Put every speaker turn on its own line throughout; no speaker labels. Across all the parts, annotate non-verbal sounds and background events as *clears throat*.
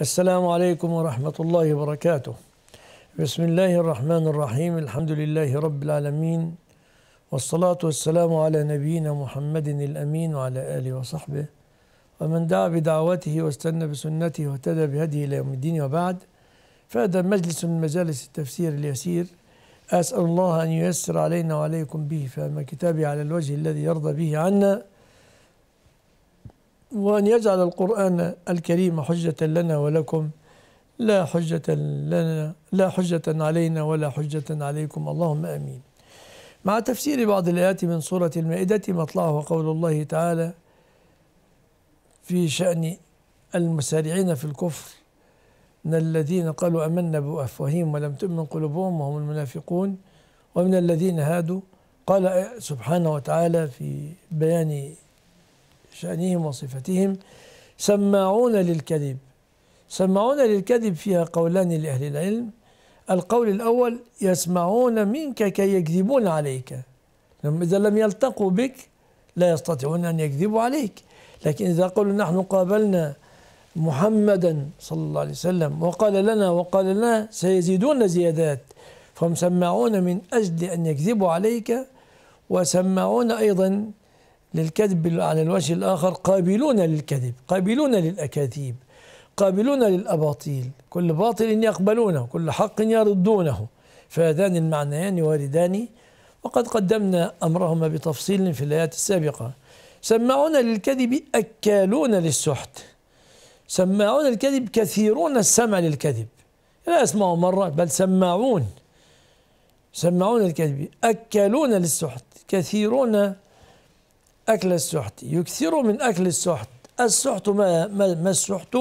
السلام عليكم ورحمة الله وبركاته بسم الله الرحمن الرحيم الحمد لله رب العالمين والصلاة والسلام على نبينا محمد الأمين وعلى آله وصحبه ومن دعا بدعوته واستنى بسنته واهتدى بهديه إلى يوم الدين وبعد فهذا مجلس من مجالس التفسير اليسير أسأل الله أن ييسر علينا وعليكم به فما كتابي على الوجه الذي يرضى به عنا وأن يجعل القرآن الكريم حجة لنا ولكم لا حجة لنا لا حجة علينا ولا حجة عليكم اللهم آمين مع تفسير بعض الآيات من سورة المائدة مطلعه قول الله تعالى في شأن المسارعين في الكفر من الذين قالوا أمنا بأفواههم ولم تؤمن قلوبهم وهم المنافقون ومن الذين هادوا قال سبحانه وتعالى في بيان شأنهم وصفتهم سماعون للكذب سماعون للكذب فيها قولان لأهل العلم القول الأول يسمعون منك كي يكذبون عليك إذا لم يلتقوا بك لا يستطيعون أن يكذبوا عليك لكن إذا قالوا نحن قابلنا محمدا صلى الله عليه وسلم وقال لنا وقال لنا سيزيدون زيادات فهم سماعون من أجل أن يكذبوا عليك وسماعون أيضا للكذب على الوجه الآخر قابلون للكذب قابلون للأكاذيب قابلون للأباطيل كل باطل يقبلونه كل حق يردونه فهذان المعنيان واردان وقد قدمنا أمرهما بتفصيل في الآيات السابقة سماعون للكذب أكالون للسحت سماعون الكذب كثيرون السمع للكذب لا يسمعوا مرة بل سماعون سماعون الكذب أكالون للسحت كثيرون أكل السحت يكثر من أكل السحت السحت ما, ما, ما السحت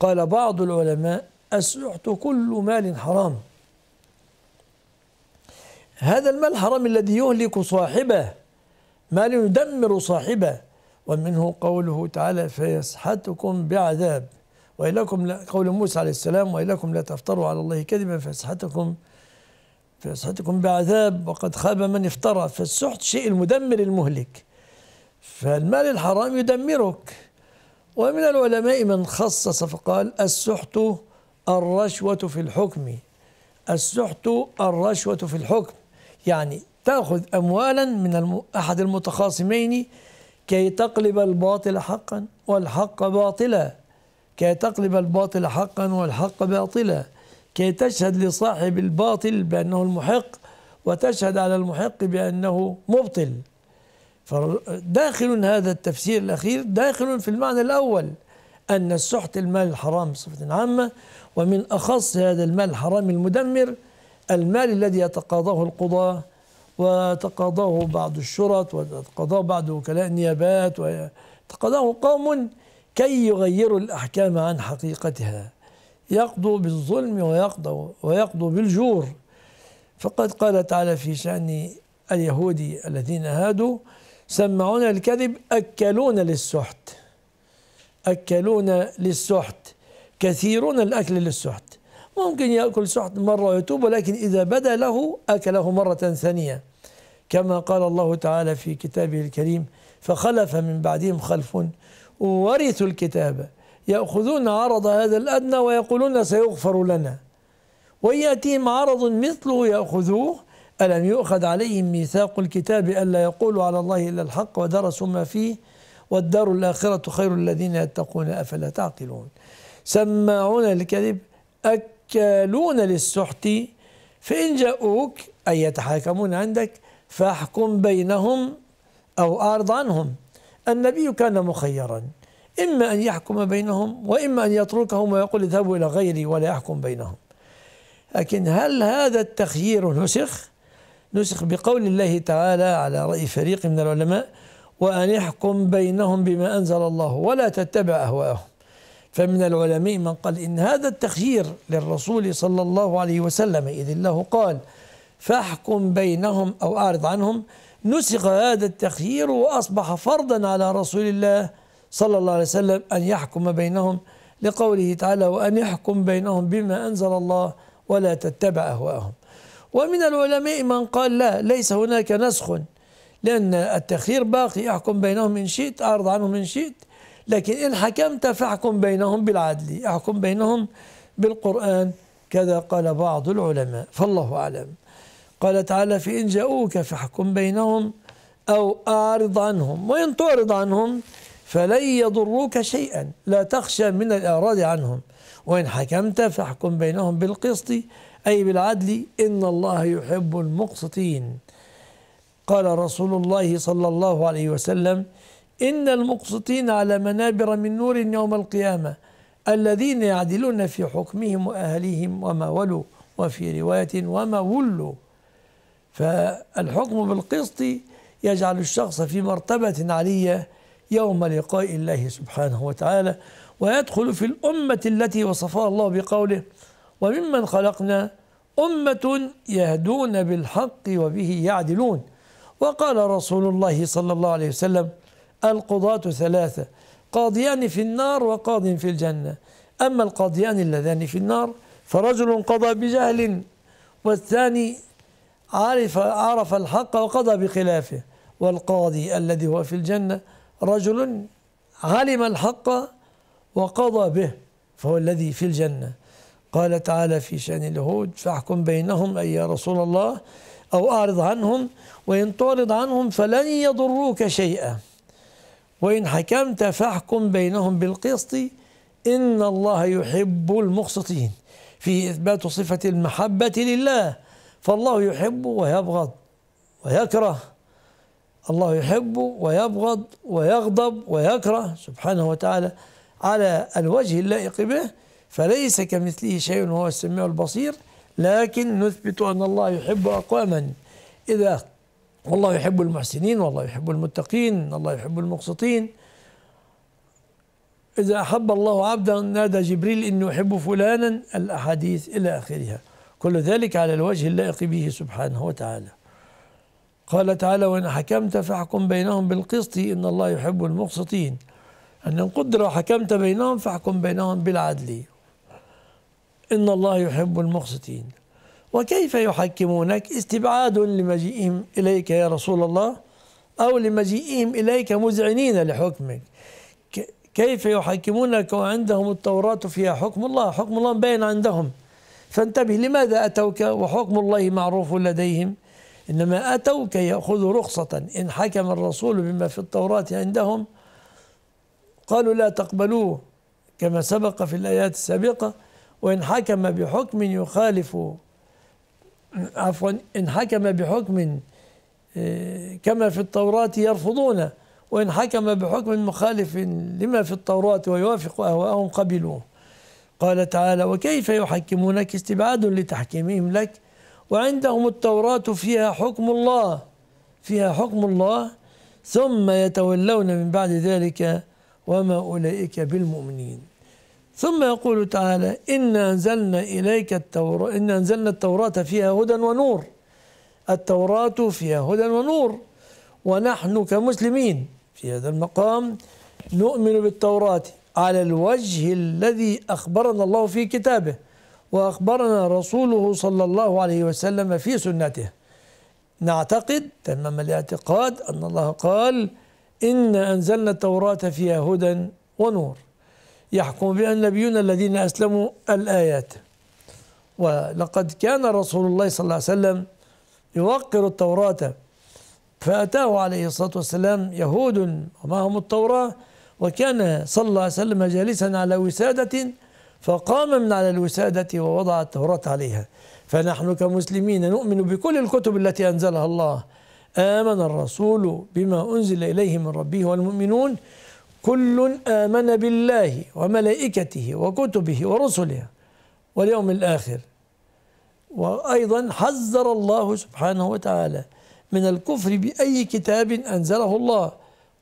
قال بعض العلماء السحت كل مال حرام هذا المال الحرام الذي يهلك صاحبه مال يدمر صاحبه ومنه قوله تعالى فيسحتكم بعذاب وإلكم لا قول موسى عليه السلام وإلكم لا تفتروا على الله كذبا فيسحتكم فيسحتكم بعذاب وقد خاب من افترى فالسحت شيء المدمر المهلك فالمال الحرام يدمرك ومن العلماء من خصص فقال السحت الرشوة في الحكم السحت الرشوة في الحكم يعني تأخذ أموالا من أحد المتخاصمين كي تقلب الباطل حقا والحق باطلا كي تقلب الباطل حقا والحق باطلا كي تشهد لصاحب الباطل بأنه المحق وتشهد على المحق بأنه مبطل فداخل هذا التفسير الأخير داخل في المعنى الأول أن السحت المال الحرام بصفة عامة ومن أخص هذا المال الحرام المدمر المال الذي يتقاضاه القضاة وتقاضاه بعض الشرط وتقاضاه بعض وكلاء النيابات وتقاضاه قوم كي يغيروا الأحكام عن حقيقتها يقضوا بالظلم ويقضوا, ويقضوا بالجور فقد قال تعالى في شأن اليهودي الذين هادوا سمعون الكذب أكلون للسحت أكلون للسحت كثيرون الأكل للسحت ممكن يأكل سحت مرة ويتوب ولكن إذا بدا له أكله مرة ثانية كما قال الله تعالى في كتابه الكريم فخلف من بعدهم خلف ورثوا الكتاب يأخذون عرض هذا الأدنى ويقولون سيغفر لنا ويأتيهم عرض مثله يأخذوه ألم يؤخذ عليهم ميثاق الكتاب ألا يقولوا على الله إلا الحق ودرسوا ما فيه والدار الآخرة خير الذين يتقون أفلا تعقلون سماعون للكذب أكالون للسحت فإن جاءوك أي يتحاكمون عندك فاحكم بينهم أو أعرض عنهم النبي كان مخيرا إما أن يحكم بينهم وإما أن يتركهم ويقول اذهبوا إلى غيري ولا يحكم بينهم لكن هل هذا التخيير نسخ؟ نسخ بقول الله تعالى على رأي فريق من العلماء وأن يحكم بينهم بما أنزل الله ولا تتبع أهواءهم فمن العلماء من قال إن هذا التخيير للرسول صلى الله عليه وسلم إذ الله قال فاحكم بينهم أو أعرض عنهم نسخ هذا التخيير وأصبح فرضا على رسول الله صلى الله عليه وسلم أن يحكم بينهم لقوله تعالى وأن يحكم بينهم بما أنزل الله ولا تتبع أهواءهم ومن العلماء من قال لا ليس هناك نسخ لأن التخيير باقي احكم بينهم إن شئت أعرض عنهم إن شئت لكن إن حكمت فاحكم بينهم بالعدل احكم بينهم بالقرآن كذا قال بعض العلماء فالله أعلم قال تعالى فإن جاءوك فاحكم بينهم أو أعرض عنهم وإن تعرض عنهم فلن يضروك شيئا لا تخشى من الإعراض عنهم وإن حكمت فاحكم بينهم بالقسط أي بالعدل إن الله يحب المقسطين قال رسول الله صلى الله عليه وسلم إن المقسطين على منابر من نور يوم القيامة الذين يعدلون في حكمهم وأهليهم وما ولوا وفي رواية وما ولوا فالحكم بالقسط يجعل الشخص في مرتبة عالية يوم لقاء الله سبحانه وتعالى ويدخل في الأمة التي وصفها الله بقوله وممن خلقنا أمة يهدون بالحق وبه يعدلون وقال رسول الله صلى الله عليه وسلم القضاة ثلاثة قاضيان في النار وقاض في الجنة أما القاضيان اللذان في النار فرجل قضى بجهل والثاني عرف عرف الحق وقضى بخلافه والقاضي الذي هو في الجنة رجل علم الحق وقضى به فهو الذي في الجنه قال تعالى في شأن اليهود فاحكم بينهم أي يا رسول الله أو أعرض عنهم وإن تعرض عنهم فلن يضروك شيئا وإن حكمت فاحكم بينهم بالقسط إن الله يحب المقسطين في إثبات صفة المحبة لله فالله يحب ويبغض ويكره الله يحب ويبغض ويغضب ويكره سبحانه وتعالى على الوجه اللائق به فليس كمثله شيء وهو السميع البصير لكن نثبت أن الله يحب أقواما إذا والله يحب المحسنين والله يحب المتقين الله يحب المقسطين إذا أحب الله عبدا نادى جبريل اني يحب فلانا الأحاديث إلى آخرها كل ذلك على الوجه اللائق به سبحانه وتعالى قال تعالى وإن حكمت فاحكم بينهم بالقسط إن الله يحب المقسطين أن إن قدر حكمت بينهم فاحكم بينهم بالعدل إن الله يحب المقسطين وكيف يحكمونك استبعاد لمجيئهم إليك يا رسول الله أو لمجيئهم إليك مذعنين لحكمك كيف يحكمونك وعندهم التوراة فيها حكم الله حكم الله بين عندهم فانتبه لماذا أتوك وحكم الله معروف لديهم إنما أتوك يأخذ رخصة إن حكم الرسول بما في التوراة عندهم قالوا لا تقبلوه كما سبق في الآيات السابقة وإن حكم بحكم يخالف عفوا إن حكم بحكم آه، كما في التوراة يرفضونه وإن حكم بحكم مخالف لما في التوراة ويوافق أهواءهم قبلوه قال تعالى وكيف يحكمونك استبعاد لتحكيمهم لك وعندهم التوراة فيها حكم الله فيها حكم الله ثم يتولون من بعد ذلك وما أولئك بالمؤمنين ثم يقول تعالى إنا أنزلنا إليك التوراة إنا أنزلنا التوراة فيها هدى ونور التوراة فيها هدى ونور ونحن كمسلمين في هذا المقام نؤمن بالتوراة على الوجه الذي أخبرنا الله في كتابه وأخبرنا رسوله صلى الله عليه وسلم في سنته نعتقد تمام الاعتقاد أن الله قال إن أنزلنا التوراة فيها هدى ونور يحكم بها النبيون الذين أسلموا الآيات ولقد كان رسول الله صلى الله عليه وسلم يوقر التوراة فأتاه عليه الصلاة والسلام يهود ومعهم التوراة وكان صلى الله عليه وسلم جالسا على وسادة فقام من على الوسادة ووضع التوراة عليها فنحن كمسلمين نؤمن بكل الكتب التي أنزلها الله آمن الرسول بما أنزل إليه من ربه والمؤمنون كل آمن بالله وملائكته وكتبه ورسله واليوم الآخر وأيضا حذر الله سبحانه وتعالى من الكفر بأي كتاب أنزله الله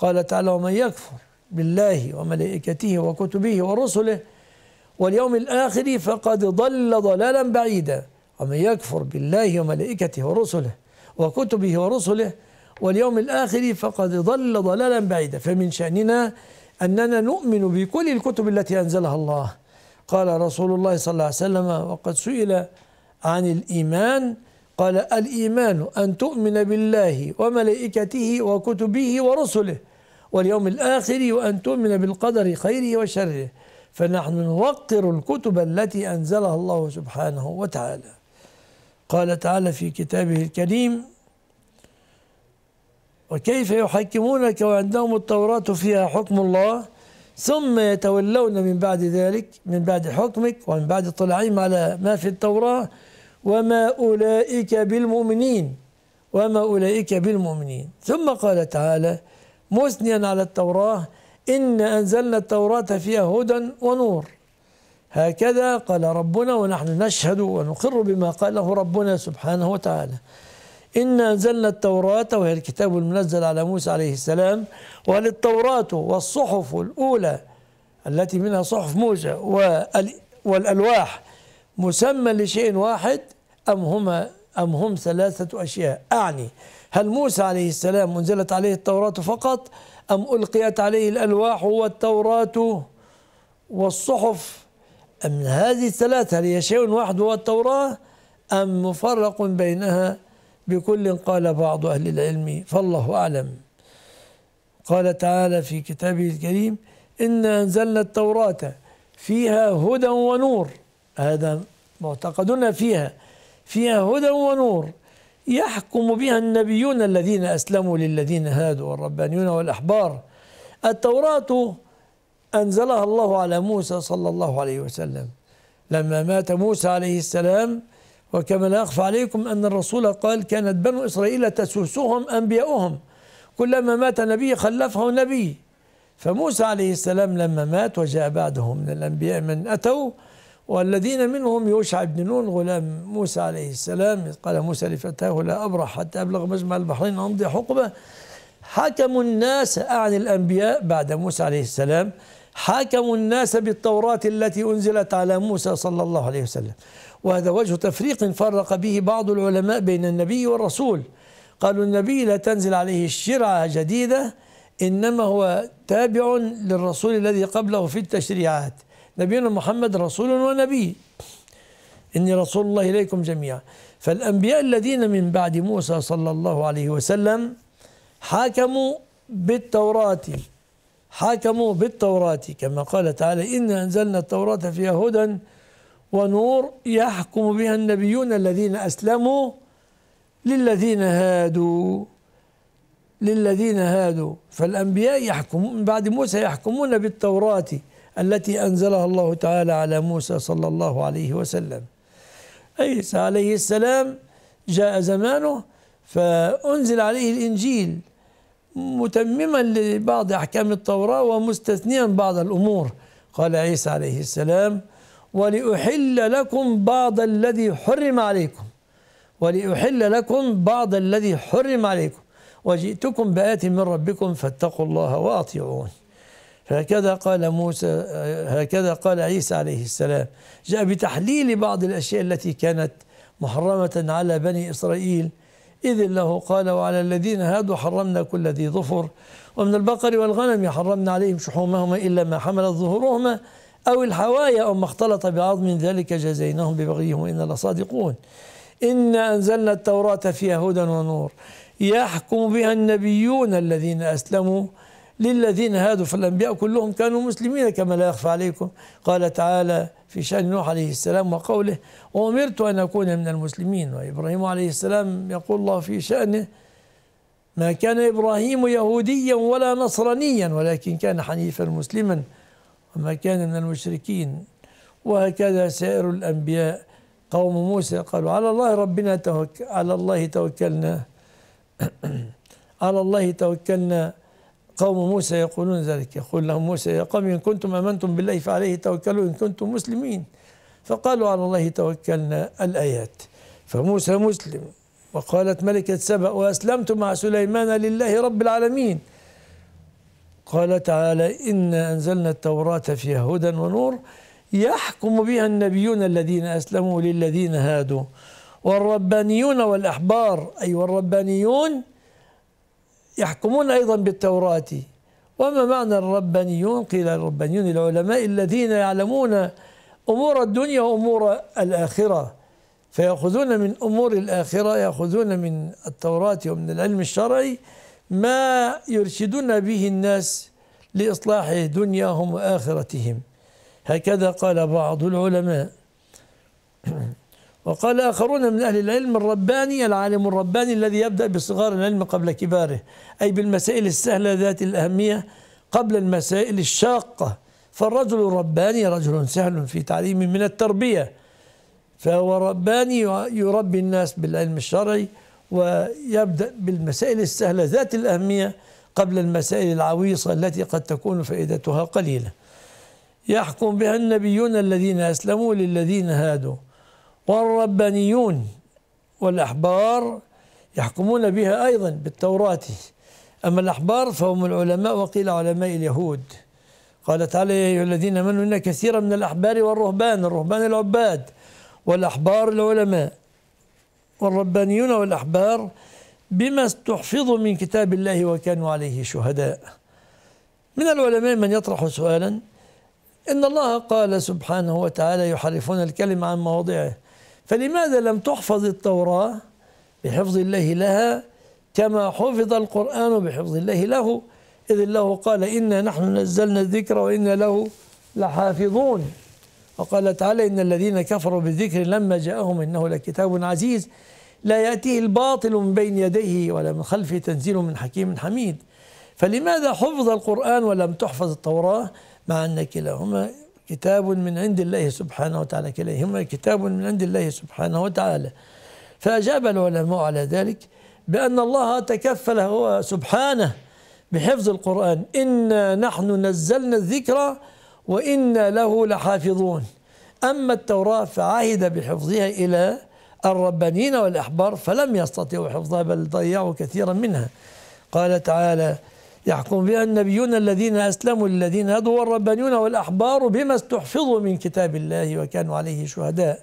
قال تعالى ومن يكفر بالله وملائكته وكتبه ورسله واليوم الآخر فقد ضل ضلالا بعيدا ومن يكفر بالله وملائكته ورسله وكتبه ورسله واليوم الآخر فقد ضل ضلالا بعيدا فمن شأننا أننا نؤمن بكل الكتب التي أنزلها الله قال رسول الله صلى الله عليه وسلم وقد سئل عن الإيمان قال الإيمان أن تؤمن بالله وملائكته وكتبه ورسله واليوم الآخر وأن تؤمن بالقدر خيره وشره فنحن نوقر الكتب التي أنزلها الله سبحانه وتعالى قال تعالى في كتابه الكريم وكيف يحكمونك وعندهم التوراة فيها حكم الله ثم يتولون من بعد ذلك من بعد حكمك ومن بعد طلعهم على ما في التوراة وما أولئك بالمؤمنين وما أولئك بالمؤمنين ثم قال تعالى مثنيا على التوراة إن أنزلنا التوراة فيها هدى ونور هكذا قال ربنا ونحن نشهد ونقر بما قاله ربنا سبحانه وتعالى إنا أنزلنا التوراة وهي الكتاب المنزل على موسى عليه السلام وهل التوراة والصحف الأولى التي منها صحف موسى والألواح مسمى لشيء واحد أم هما أم هم ثلاثة أشياء أعني هل موسى عليه السلام أنزلت عليه التوراة فقط أم ألقيت عليه الألواح والتوراة والصحف أم هذه الثلاثة هل هي شيء واحد هو التوراة أم مفرق بينها بكل قال بعض أهل العلم فالله أعلم قال تعالى في كتابه الكريم إنا أنزلنا التوراة فيها هدى ونور هذا معتقدنا فيها فيها هدى ونور يحكم بها النبيون الذين أسلموا للذين هادوا والربانيون والأحبار التوراة أنزلها الله على موسى صلى الله عليه وسلم لما مات موسى عليه السلام وكما لا يخفى عليكم أن الرسول قال كانت بنو إسرائيل تسوسهم أنبياؤهم كلما مات نبي خلفه نبي فموسى عليه السلام لما مات وجاء بعده من الأنبياء من أتوا والذين منهم يوشع بن نون غلام موسى عليه السلام قال موسى لفتاه لا أبرح حتى أبلغ مجمع البحرين أمضي حقبة حكموا الناس أعني الأنبياء بعد موسى عليه السلام حكموا الناس بالتوراة التي أنزلت على موسى صلى الله عليه وسلم وهذا وجه تفريق فرق به بعض العلماء بين النبي والرسول قالوا النبي لا تنزل عليه الشرعة جديدة إنما هو تابع للرسول الذي قبله في التشريعات نبينا محمد رسول ونبي إني رسول الله إليكم جميعا فالأنبياء الذين من بعد موسى صلى الله عليه وسلم حاكموا بالتوراة حاكموا بالتوراة كما قال تعالى إنا أنزلنا التوراة فيها هدى ونور يحكم بها النبيون الذين أسلموا للذين هادوا للذين هادوا فالأنبياء يحكمون بعد موسى يحكمون بالتوراة التي أنزلها الله تعالى على موسى صلى الله عليه وسلم عيسى عليه السلام جاء زمانه فأنزل عليه الإنجيل متمما لبعض أحكام التوراة ومستثنيا بعض الأمور قال عيسى عليه السلام ولأحل لكم بعض الذي حرم عليكم ولأحل لكم بعض الذي حرم عليكم وجئتكم بآيات من ربكم فاتقوا الله وأطيعون هكذا قال موسى هكذا قال عيسى عليه السلام جاء بتحليل بعض الأشياء التي كانت محرمة على بني إسرائيل إذ الله قال وعلى الذين هادوا حرمنا كل ذي ظفر ومن البقر والغنم حرمنا عليهم شحومهما إلا ما حملت ظهورهما أو الحوايا أو ما اختلط بعظم ذلك جزيناهم ببغيهم وإنا لصادقون إنا أنزلنا التوراة فيها هدى ونور يحكم بها النبيون الذين أسلموا للذين هادوا فالأنبياء كلهم كانوا مسلمين كما لا يخفى عليكم قال تعالى في شأن نوح عليه السلام وقوله وأمرت أن أكون من المسلمين وإبراهيم عليه السلام يقول الله في شأنه ما كان إبراهيم يهوديا ولا نصرانيا ولكن كان حنيفا مسلما وما كان من المشركين وهكذا سائر الأنبياء قوم موسى قالوا على الله ربنا توكل على الله توكلنا *clears throat* على الله توكلنا قوم موسى يقولون ذلك يقول لهم موسى يا قوم إن كنتم أمنتم بالله فعليه توكلوا إن كنتم مسلمين فقالوا على الله توكلنا الآيات فموسى مسلم وقالت ملكة سبأ وأسلمت مع سليمان لله رب العالمين قال تعالى إنا أنزلنا التوراة فيها هدى ونور يحكم بها النبيون الذين أسلموا للذين هادوا والربانيون والأحبار أي والربانيون يحكمون أيضا بالتوراة وما معنى الربانيون قيل الربانيون العلماء الذين يعلمون أمور الدنيا وأمور الآخرة فيأخذون من أمور الآخرة يأخذون من التوراة ومن العلم الشرعي ما يرشدون به الناس لإصلاح دنياهم وآخرتهم هكذا قال بعض العلماء *clears throat* وقال آخرون من أهل العلم الرباني العالم الرباني الذي يبدأ بصغار العلم قبل كباره أي بالمسائل السهلة ذات الأهمية قبل المسائل الشاقة فالرجل الرباني رجل سهل في تعليم من التربية فهو رباني يربي الناس بالعلم الشرعي ويبدأ بالمسائل السهلة ذات الأهمية قبل المسائل العويصة التي قد تكون فائدتها قليلة يحكم بها النبيون الذين أسلموا للذين هادوا والربانيون والأحبار يحكمون بها أيضا بالتوراة أما الأحبار فهم العلماء وقيل علماء اليهود قال تعالى يا أيها الذين آمنوا إن كثيرا من الأحبار والرهبان الرهبان العباد والأحبار العلماء والربانيون والأحبار بما استحفظوا من كتاب الله وكانوا عليه شهداء من العلماء من يطرح سؤالا إن الله قال سبحانه وتعالى يحرفون الكلم عن مواضعه فلماذا لم تحفظ التوراة بحفظ الله لها كما حفظ القرآن بحفظ الله له إذ الله قال إنا نحن نزلنا الذكر وإنا له لحافظون وقال تعالى إن الذين كفروا بالذكر لما جاءهم إنه لكتاب عزيز لا يأتيه الباطل من بين يديه ولا من خلفه تنزيل من حكيم حميد فلماذا حفظ القرآن ولم تحفظ التوراة مع أن كلاهما كتاب من عند الله سبحانه وتعالى كلاهما كتاب من عند الله سبحانه وتعالى فأجاب العلماء على ذلك بأن الله تكفل هو سبحانه بحفظ القرآن إنا نحن نزلنا الذكر وإنا له لحافظون أما التوراة فعهد بحفظها إلى الربانيين والأحبار فلم يستطيعوا حفظها بل ضيعوا كثيرا منها قال تعالى يحكم بها النبيون الذين أسلموا للذين هدوا والربانيون والأحبار بما استحفظوا من كتاب الله وكانوا عليه شهداء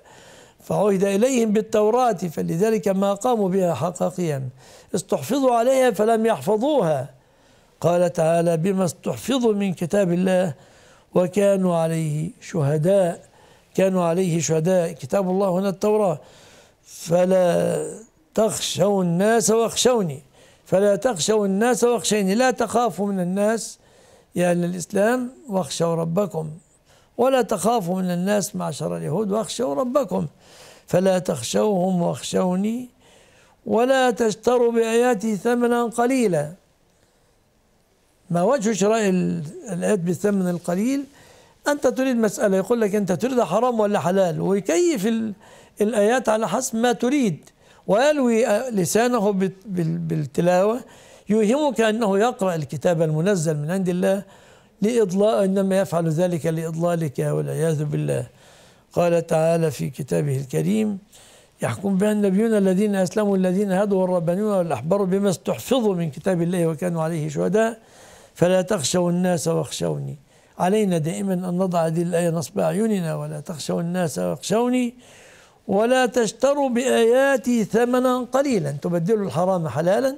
فعهد إليهم بالتوراة فلذلك ما قاموا بها حق قيام استحفظوا عليها فلم يحفظوها قال تعالى بما استحفظوا من كتاب الله وكانوا عليه شهداء كانوا عليه شهداء كتاب الله هنا التوراة فلا تخشوا الناس واخشوني فلا تخشوا الناس واخشيني لا تخافوا من الناس يا أهل الإسلام واخشوا ربكم ولا تخافوا من الناس معشر اليهود واخشوا ربكم فلا تخشوهم واخشوني ولا تشتروا بآياتي ثمنا قليلا ما وجه شراء الآيات بالثمن القليل أنت تريد مسألة يقول لك أنت تريد حرام ولا حلال ويكيف الآيات على حسب ما تريد ويلوي لسانه بالتلاوة يوهمك أنه يقرأ الكتاب المنزل من عند الله لإضلاء إنما يفعل ذلك لإضلالك والعياذ بالله قال تعالى في كتابه الكريم يحكم بها النبيون الذين أسلموا الذين هدوا والربانيون والأحبار بما استحفظوا من كتاب الله وكانوا عليه شهداء فلا تخشوا الناس واخشوني علينا دائما أن نضع هذه الآية نصب أعيننا ولا تخشوا الناس واخشوني ولا تشتروا بآياتي ثمنا قليلا تبدلوا الحرام حلالا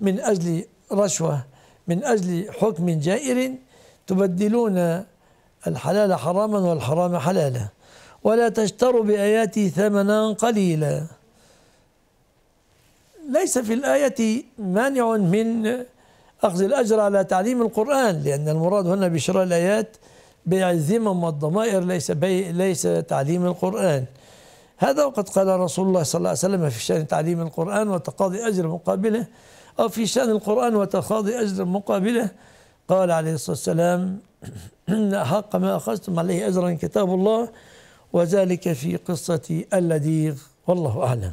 من أجل رشوة من أجل حكم جائر تبدلون الحلال حراما والحرام حلالا ولا تشتروا بآياتي ثمنا قليلا ليس في الآية مانع من أخذ الأجر على تعليم القرآن لأن المراد هنا بشراء الآيات بيع الذمم والضمائر ليس بي ليس تعليم القرآن هذا وقد قال رسول الله صلى الله عليه وسلم في شأن تعليم القرآن وتقاضي أجر مقابله أو في شأن القرآن وتقاضي أجر مقابله قال عليه الصلاة والسلام إن أحق ما أخذتم عليه أجرا كتاب الله وذلك في قصة اللديغ والله أعلم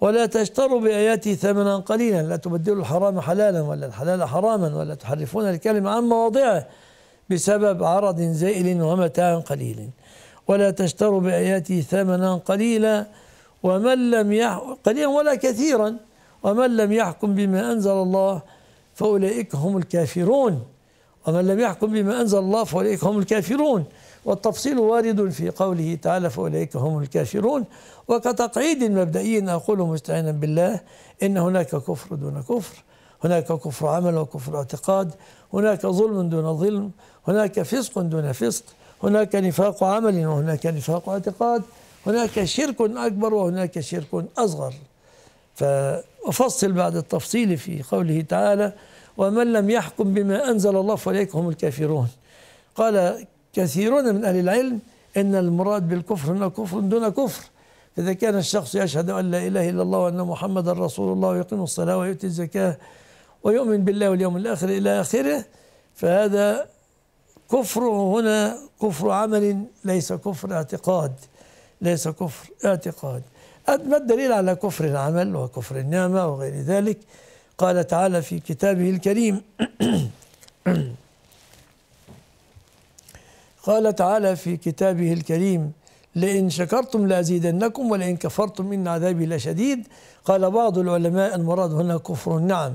ولا تشتروا بآياتي ثمنا قليلا لا تبدلوا الحرام حلالا ولا الحلال حراما ولا تحرفون الكلمة عن مواضعه بسبب عرض زائل ومتاع قليل ولا تشتروا بآياته ثمنا قليلا ومن لم يحكم قليلا ولا كثيرا ومن لم يحكم بما أنزل الله فأولئك هم الكافرون ومن لم يحكم بما أنزل الله فأولئك هم الكافرون والتفصيل وارد في قوله تعالى فأولئك هم الكافرون وكتقعيد مبدئي أقول مستعينا بالله إن هناك كفر دون كفر هناك كفر عمل وكفر اعتقاد هناك ظلم دون ظلم هناك فسق دون فسق هناك نفاق عمل وهناك نفاق اعتقاد هناك شرك أكبر وهناك شرك أصغر فأفصل بعد التفصيل في قوله تعالى ومن لم يحكم بما أنزل الله فأولئك هم الكافرون قال كثيرون من أهل العلم إن المراد بالكفر هنا كفر دون كفر إذا كان الشخص يشهد أن لا إله إلا الله وأن محمدا رسول الله ويقيم الصلاة ويؤتي الزكاة ويؤمن بالله واليوم الآخر إلى آخره فهذا كفره هنا كفر عمل ليس كفر اعتقاد ليس كفر اعتقاد ما الدليل على كفر العمل وكفر النعمة وغير ذلك قال تعالى في كتابه الكريم *coughs* قال تعالى في كتابه الكريم لئن شكرتم لازيدنكم ولئن كفرتم ان عذابي لشديد قال بعض العلماء المراد هنا كفر النعم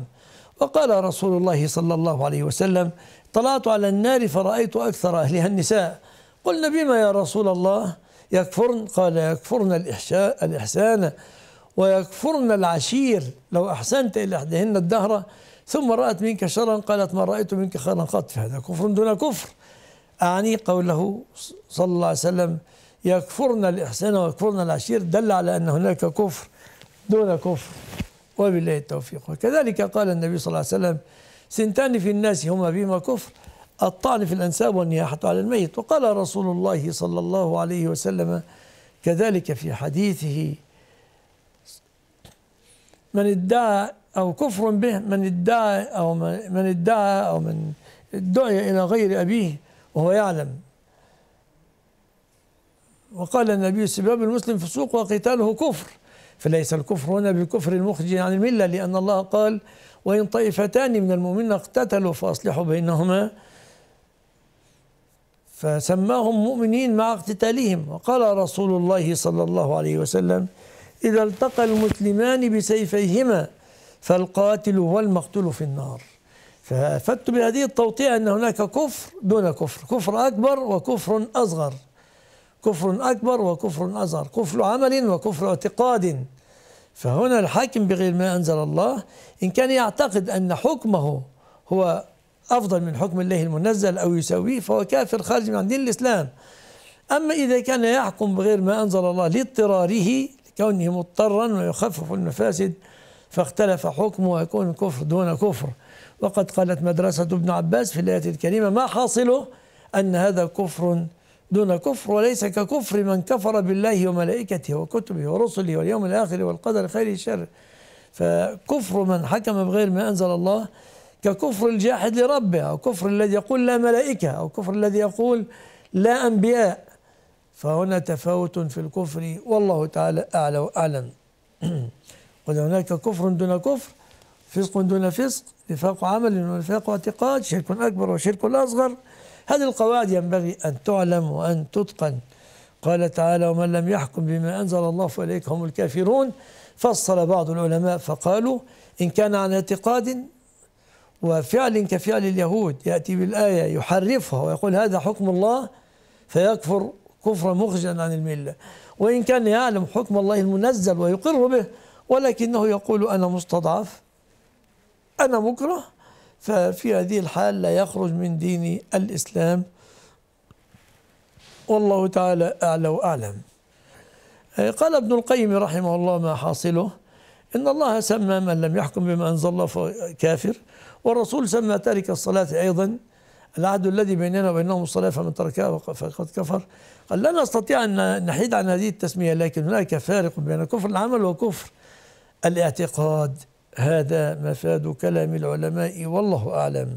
وقال رسول الله صلى الله عليه وسلم طلعت على النار فرأيت أكثر أهلها النساء قلنا بما يا رسول الله يكفرن قال يكفرن الإحشاء الإحسان ويكفرن العشير لو أحسنت إلى إحدهن الدهر ثم رأت منك شرا قالت ما رأيت منك خيرا قط فهذا كفر دون كفر أعني قوله صلى الله عليه وسلم يكفرن الإحسان ويكفرن العشير دل على أن هناك كفر دون كفر وبالله التوفيق وكذلك قال النبي صلى الله عليه وسلم سنتان في الناس هما بهما كفر الطعن في الأنساب والنياحة على الميت وقال رسول الله صلى الله عليه وسلم كذلك في حديثه من ادعى أو كفر به من ادعى أو من ادعى أو من ادعي إلى غير أبيه وهو يعلم وقال النبي سباب المسلم فسوق وقتاله كفر فليس الكفر هنا بكفر المخرج عن الملة لأن الله قال وإن طائفتان من المؤمنين اقتتلوا فأصلحوا بينهما فسماهم مؤمنين مع اقتتالهم وقال رسول الله صلى الله عليه وسلم إذا التقى المسلمان بسيفيهما فالقاتل والمقتول في النار فأفدت بهذه التوطيع أن هناك كفر دون كفر كفر أكبر وكفر أصغر كفر أكبر وكفر أصغر كفر عمل وكفر اعتقاد فهنا الحاكم بغير ما أنزل الله إن كان يعتقد أن حكمه هو أفضل من حكم الله المنزل أو يساويه فهو كافر خارج من دين الإسلام أما إذا كان يحكم بغير ما أنزل الله لاضطراره لكونه مضطرا ويخفف المفاسد فاختلف حكمه ويكون كفر دون كفر وقد قالت مدرسة ابن عباس في الآية الكريمة ما حاصله أن هذا كفر دون كفر وليس ككفر من كفر بالله وملائكته وكتبه ورسله واليوم الآخر والقدر خيره شر فكفر من حكم بغير ما أنزل الله ككفر الجاحد لربه أو كفر الذي يقول لا ملائكة أو كفر الذي يقول لا أنبياء فهنا تفاوت في الكفر والله تعالى أعلى وأعلم وهناك *clears throat* كفر دون كفر فسق دون فسق نفاق عمل ونفاق اعتقاد شرك أكبر وشرك أصغر هذه القواعد ينبغي أن تعلم وأن تتقن قال تعالى ومن لم يحكم بما أنزل الله فأولئك هم الكافرون فصل بعض العلماء فقالوا إن كان عن اعتقاد وفعل كفعل اليهود يأتي بالآية يحرفها ويقول هذا حكم الله فيكفر كفرا مخرجا عن المله وان كان يعلم حكم الله المنزل ويقر به ولكنه يقول انا مستضعف انا مكره ففي هذه الحال لا يخرج من دين الإسلام والله تعالى أعلى وأعلم قال ابن القيم رحمه الله ما حاصله إن الله سمى من لم يحكم بما أنزل الله كافر والرسول سمى تارك الصلاة أيضا العهد الذي بيننا وبينهم الصلاة فمن تركها فقد كفر قال لا نستطيع أن نحيد عن هذه التسمية لكن هناك فارق بين كفر العمل وكفر الاعتقاد هذا مفاد كلام العلماء والله أعلم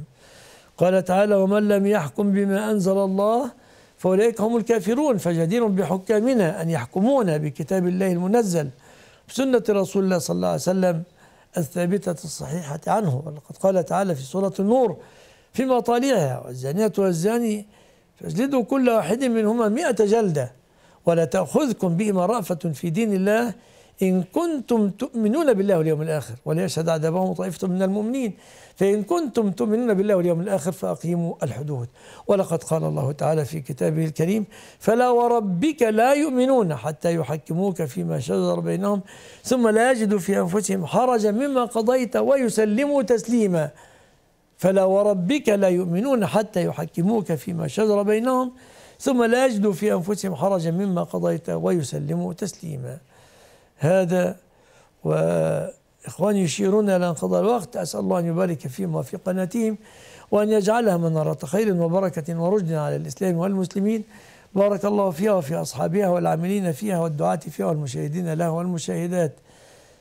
قال تعالى ومن لم يحكم بما أنزل الله فأولئك هم الكافرون فجدير بحكامنا أن يحكمونا بكتاب الله المنزل بسنة رسول الله صلى الله عليه وسلم الثابتة الصحيحة عنه ولقد قال تعالى في سورة النور في مطالعها والزانية والزاني فاجلدوا كل واحد منهما مئة جلدة ولا تأخذكم بهما رأفة في دين الله إن كنتم تؤمنون بالله واليوم الآخر وليشهد عذابهم طائفة من المؤمنين فإن كنتم تؤمنون بالله واليوم الآخر فأقيموا الحدود ولقد قال الله تعالى في كتابه الكريم فلا وربك لا يؤمنون حتى يحكموك فيما شجر بينهم ثم لا يجدوا في أنفسهم حرجا مما قضيت ويسلموا تسليما فلا وربك لا يؤمنون حتى يحكموك فيما شجر بينهم ثم لا يجدوا في أنفسهم حرجا مما قضيت ويسلموا تسليما هذا وإخواني يشيرون إلى انقضاء الوقت أسأل الله أن يبارك فيهم وفي قناتهم وأن يجعلها منارة خير وبركة ورجل على الإسلام والمسلمين بارك الله فيها وفي أصحابها والعاملين فيها والدعاة فيها والمشاهدين لها والمشاهدات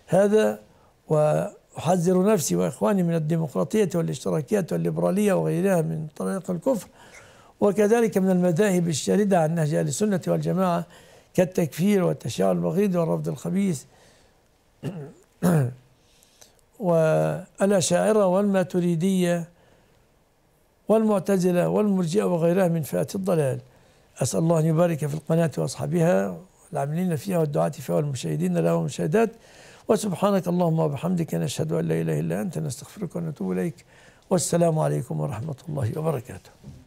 هذا وأحذر نفسي وإخواني من الديمقراطية والاشتراكية والليبرالية وغيرها من طريق الكفر وكذلك من المذاهب الشاردة عن نهج أهل السنة والجماعة كالتكفير والتشاؤم البغيض والرفض الخبيث *clears throat* والأشاعرة والماتريدية والمعتزلة والمرجئة وغيرها من فئة الضلال أسأل الله أن يبارك في القناة وأصحابها العاملين فيها والدعاة فيها والمشاهدين لها والمشاهدات وسبحانك اللهم وبحمدك نشهد أن لا إله إلا أنت نستغفرك ونتوب إليك والسلام عليكم ورحمة الله وبركاته